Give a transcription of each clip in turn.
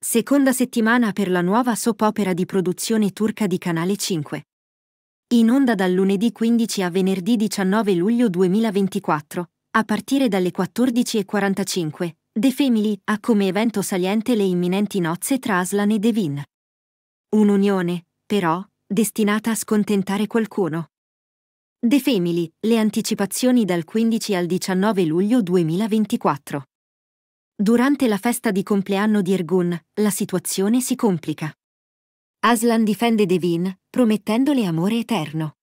Seconda settimana per la nuova soap opera di produzione turca di Canale 5. In onda dal lunedì 15 a venerdì 19 luglio 2024, a partire dalle 14.45, The Family ha come evento saliente le imminenti nozze tra Aslan e Devin. Un'unione, però, destinata a scontentare qualcuno. The Family, le anticipazioni dal 15 al 19 luglio 2024. Durante la festa di compleanno di Ergun, la situazione si complica. Aslan difende Devin, promettendole amore eterno.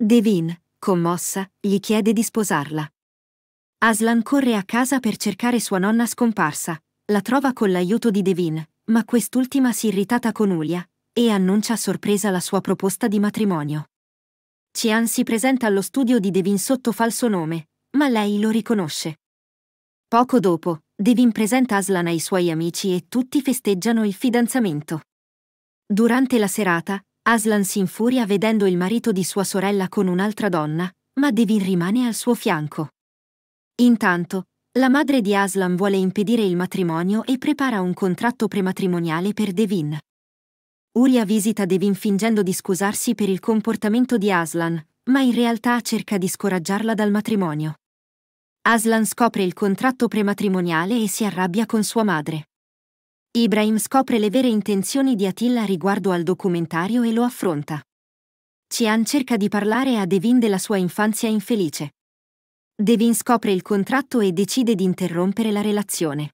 Devin, commossa, gli chiede di sposarla. Aslan corre a casa per cercare sua nonna scomparsa, la trova con l'aiuto di Devin, ma quest'ultima si irritata con Ulia e annuncia a sorpresa la sua proposta di matrimonio. Cian si presenta allo studio di Devin sotto falso nome, ma lei lo riconosce. Poco dopo, Devin presenta Aslan ai suoi amici e tutti festeggiano il fidanzamento. Durante la serata, Aslan si infuria vedendo il marito di sua sorella con un'altra donna, ma Devin rimane al suo fianco. Intanto, la madre di Aslan vuole impedire il matrimonio e prepara un contratto prematrimoniale per Devin. Uria visita Devin fingendo di scusarsi per il comportamento di Aslan, ma in realtà cerca di scoraggiarla dal matrimonio. Aslan scopre il contratto prematrimoniale e si arrabbia con sua madre. Ibrahim scopre le vere intenzioni di Attila riguardo al documentario e lo affronta. Cian cerca di parlare a Devin della sua infanzia infelice. Devin scopre il contratto e decide di interrompere la relazione.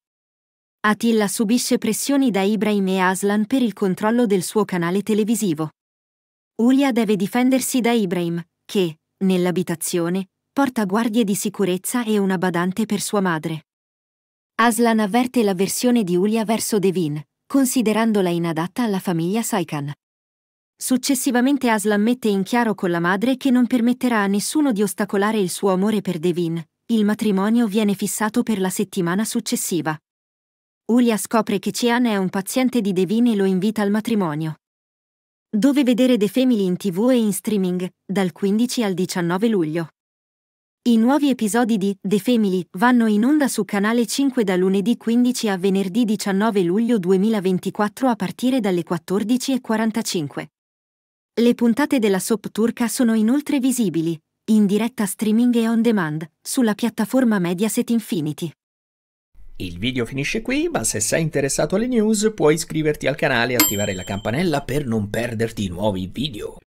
Attila subisce pressioni da Ibrahim e Aslan per il controllo del suo canale televisivo. Ulia deve difendersi da Ibrahim, che, nell'abitazione, porta guardie di sicurezza e una badante per sua madre. Aslan avverte l'avversione di Ulia verso Devin, considerandola inadatta alla famiglia Saikan. Successivamente Aslan mette in chiaro con la madre che non permetterà a nessuno di ostacolare il suo amore per Devin. Il matrimonio viene fissato per la settimana successiva. Ulia scopre che Cian è un paziente di Devin e lo invita al matrimonio. Dove vedere The Family in tv e in streaming, dal 15 al 19 luglio. I nuovi episodi di The Family vanno in onda su Canale 5 da lunedì 15 a venerdì 19 luglio 2024 a partire dalle 14.45. Le puntate della soap turca sono inoltre visibili, in diretta streaming e on demand, sulla piattaforma Mediaset Infinity. Il video finisce qui, ma se sei interessato alle news puoi iscriverti al canale e attivare la campanella per non perderti i nuovi video.